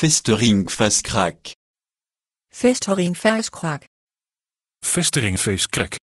Festering crack. Festering crack. Festering crack.